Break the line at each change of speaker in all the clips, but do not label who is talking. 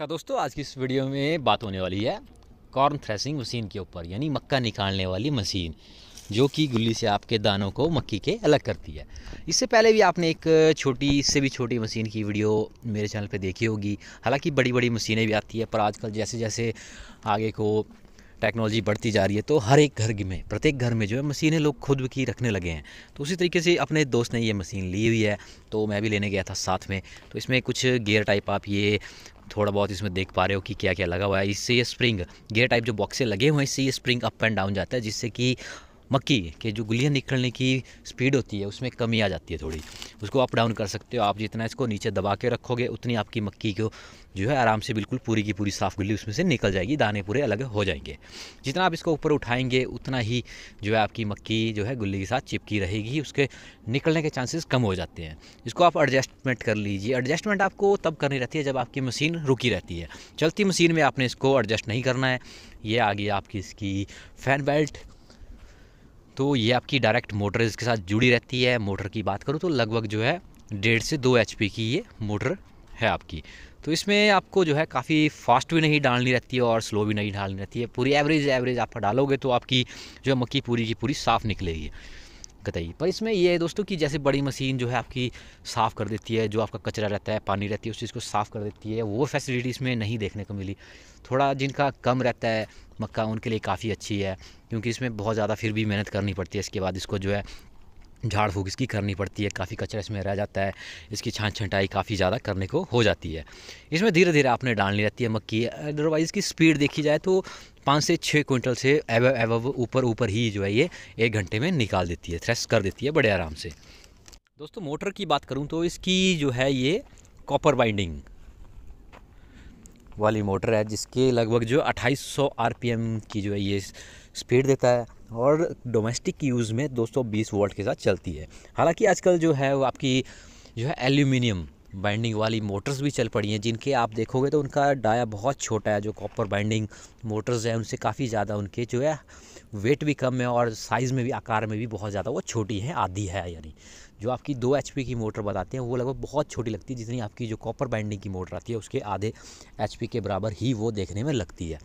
नमस्कार दोस्तों आज की इस वीडियो में बात होने वाली है कॉर्न थ्रेसिंग मशीन के ऊपर यानी मक्का निकालने वाली मशीन जो कि गुल्ली से आपके दानों को मक्की के अलग करती है इससे पहले भी आपने एक छोटी इससे भी छोटी मशीन की वीडियो मेरे चैनल पे देखी होगी हालांकि बड़ी बड़ी मशीनें भी आती है पर आजकल जैसे जैसे आगे को टेक्नोलॉजी बढ़ती जा रही है तो हर एक घर में प्रत्येक घर में जो है मशीनें लोग खुद की रखने लगे हैं तो उसी तरीके से अपने दोस्त ने ये मशीन ली हुई है तो मैं भी लेने गया था साथ में तो इसमें कुछ गियर टाइप आप ये थोड़ा बहुत इसमें देख पा रहे हो कि क्या क्या लगा हुआ है इससे ये स्प्रिंग गेयर टाइप जो बॉक्से लगे हुए हैं इससे ये स्प्रिंग अप एंड डाउन जाता है जिससे कि मक्की के जो गुलियाँ निकलने की स्पीड होती है उसमें कमी आ जाती है थोड़ी उसको अप डाउन कर सकते हो आप जितना इसको नीचे दबा के रखोगे उतनी आपकी मक्की को जो है आराम से बिल्कुल पूरी की पूरी साफ़ गुल्ली उसमें से निकल जाएगी दाने पूरे अलग हो जाएंगे जितना आप इसको ऊपर उठाएंगे उतना ही जो है आपकी मक्की जो है गुल्ली के साथ चिपकी रहेगी उसके निकलने के चांसेस कम हो जाते हैं इसको आप एडजस्टमेंट कर लीजिए एडजस्टमेंट आपको तब करनी रहती है जब आपकी मशीन रुकी रहती है चलती मशीन में आपने इसको एडजस्ट नहीं करना है ये आ गई आपकी इसकी फ़ैन बेल्ट तो ये आपकी डायरेक्ट मोटर इसके साथ जुड़ी रहती है मोटर की बात करूँ तो लगभग जो है डेढ़ से दो एच की ये मोटर है आपकी तो इसमें आपको जो है काफ़ी फास्ट भी नहीं डालनी रहती है और स्लो भी नहीं डालनी रहती है पूरी एवरेज एवरेज आप डालोगे तो आपकी जो है मक्की पूरी की पूरी साफ़ निकलेगी आई पर इसमें ये है दोस्तों कि जैसे बड़ी मशीन जो है आपकी साफ़ कर देती है जो आपका कचरा रहता है पानी रहती है उस चीज़ को साफ़ कर देती है वो फैसिलिटी इसमें नहीं देखने को मिली थोड़ा जिनका कम रहता है मक्का उनके लिए काफ़ी अच्छी है क्योंकि इसमें बहुत ज़्यादा फिर भी मेहनत करनी पड़ती है इसके बाद इसको जो है झाड़ फूक इसकी करनी पड़ती है काफ़ी कचरा इसमें रह जाता है इसकी छान छंटाई काफ़ी ज़्यादा करने को हो जाती है इसमें धीरे धीरे आपने डालनी रहती है मक्की अदरवाइज़ इसकी स्पीड देखी जाए तो पाँच से छः क्विंटल से एव एव ऊपर ऊपर ही जो है ये एक घंटे में निकाल देती है थ्रेस कर देती है बड़े आराम से दोस्तों मोटर की बात करूँ तो इसकी जो है ये कॉपर बाइंडिंग वाली मोटर है जिसके लगभग जो 2800 आरपीएम की जो है ये स्पीड देता है और डोमेस्टिक यूज़ में 220 वोल्ट के साथ चलती है हालांकि आजकल जो है वो आपकी जो है एल्यूमिनियम बाइंडिंग वाली मोटर्स भी चल पड़ी हैं जिनके आप देखोगे तो उनका डाया बहुत छोटा है जो कॉपर बाइंडिंग मोटर्स हैं उनसे काफ़ी ज़्यादा उनके जो है वेट भी कम है और साइज़ में भी आकार में भी बहुत ज़्यादा वो छोटी है आधी है यानी जो आपकी दो एच की मोटर बताते हैं वो लगभग बहुत छोटी लगती है जितनी आपकी जो कॉपर बाइंडिंग की मोटर आती है उसके आधे एच के बराबर ही वो देखने में लगती है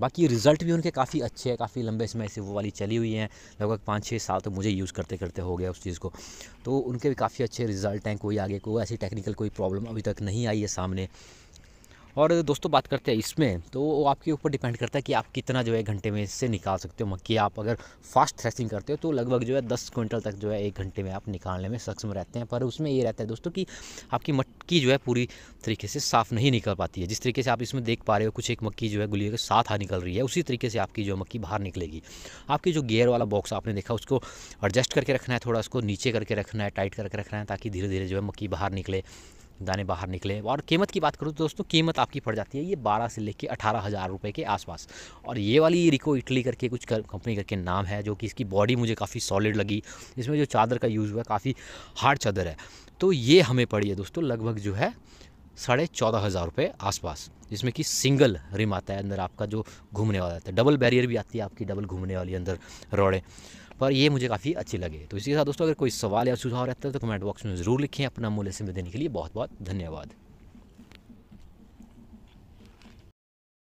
बाकी रिज़ल्ट भी उनके काफ़ी अच्छे हैं काफ़ी लंबे समय से वो वाली चली हुई हैं लगभग पाँच छः साल तो मुझे यूज़ करते करते हो गया उस चीज़ को तो उनके भी काफ़ी अच्छे रिज़ल्ट हैं कोई आगे कोई ऐसी टेक्निकल कोई प्रॉब्लम अभी तक नहीं आई है सामने और दोस्तों बात करते हैं इसमें तो वो आपके ऊपर डिपेंड करता है कि आप कितना जो है घंटे में इससे निकाल सकते हो मक्की आप अगर फास्ट थ्रेसिंग करते हो तो लगभग जो है दस क्विंटल तक जो है एक घंटे में आप निकालने में सक्षम रहते हैं पर उसमें ये रहता है दोस्तों कि आपकी मक्की जो है पूरी तरीके से साफ़ नहीं निकल पाती है जिस तरीके से आप इसमें देख पा रहे हो कुछ एक मक्की जो है गुलियों के साथ आ निकल रही है उसी तरीके से आपकी जो मक्की बाहर निकलेगी आपकी जो गेयर वाला बॉक्स आपने देखा उसको एडजस्ट करके रखना है थोड़ा उसको नीचे करके रखना है टाइट करके रखना है ताकि धीरे धीरे जो है मक्की बाहर निकले दाने बाहर निकले और कीमत की बात करूँ तो दोस्तों कीमत आपकी पड़ जाती है ये बारह से लेके अठारह हज़ार रुपये के आसपास और ये वाली रिको इटली करके कुछ कर, कंपनी करके नाम है जो कि इसकी बॉडी मुझे काफ़ी सॉलिड लगी इसमें जो चादर का यूज़ हुआ काफ़ी हार्ड चादर है तो ये हमें पड़ी है दोस्तों लगभग जो है साढ़े चौदह हज़ार रुपये आसपास जिसमें कि सिंगल रिम आता है अंदर आपका जो घूमने वाला आता है डबल बैरियर भी आती है आपकी डबल घूमने वाली अंदर रोड़ें पर ये मुझे काफ़ी अच्छी लगे तो इसी के साथ दोस्तों अगर कोई सवाल या सुझाव रहता है तो कमेंट बॉक्स में ज़रूर लिखें अपना मूल्य समय देने के लिए बहुत बहुत धन्यवाद